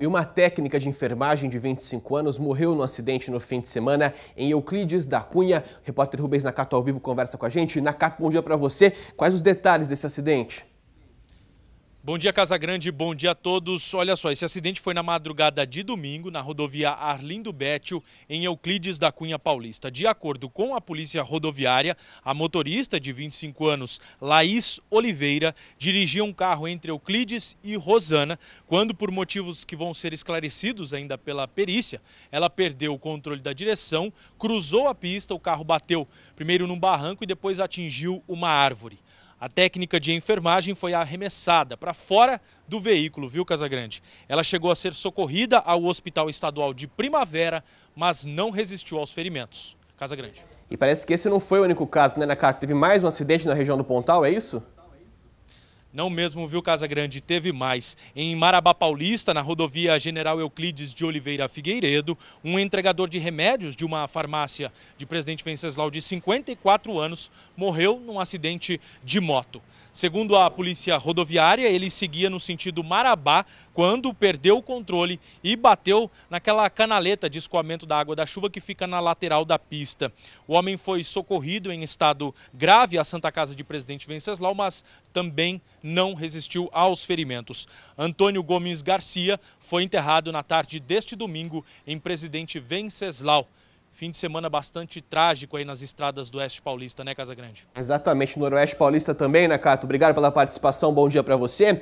E uma técnica de enfermagem de 25 anos morreu num acidente no fim de semana em Euclides da Cunha. O repórter Rubens Nakato ao vivo conversa com a gente. Nakato, bom dia para você. Quais os detalhes desse acidente? Bom dia, Casa Grande, bom dia a todos. Olha só, esse acidente foi na madrugada de domingo, na rodovia Arlindo Bétio, em Euclides da Cunha Paulista. De acordo com a polícia rodoviária, a motorista de 25 anos, Laís Oliveira, dirigia um carro entre Euclides e Rosana, quando, por motivos que vão ser esclarecidos ainda pela perícia, ela perdeu o controle da direção, cruzou a pista, o carro bateu primeiro num barranco e depois atingiu uma árvore. A técnica de enfermagem foi arremessada para fora do veículo, viu, Casagrande? Ela chegou a ser socorrida ao Hospital Estadual de Primavera, mas não resistiu aos ferimentos. Casagrande. E parece que esse não foi o único caso, né, Nakata? Teve mais um acidente na região do Pontal, é isso? Não mesmo, viu, Casa Grande? Teve mais. Em Marabá Paulista, na rodovia General Euclides de Oliveira Figueiredo, um entregador de remédios de uma farmácia de Presidente Venceslau, de 54 anos, morreu num acidente de moto. Segundo a polícia rodoviária, ele seguia no sentido Marabá quando perdeu o controle e bateu naquela canaleta de escoamento da água da chuva que fica na lateral da pista. O homem foi socorrido em estado grave à Santa Casa de Presidente Venceslau, mas também não resistiu aos ferimentos. Antônio Gomes Garcia foi enterrado na tarde deste domingo em Presidente Venceslau. Fim de semana bastante trágico aí nas estradas do Oeste Paulista, né, Casa Grande? Exatamente, no oeste Paulista também, né, Cato? Obrigado pela participação, bom dia para você.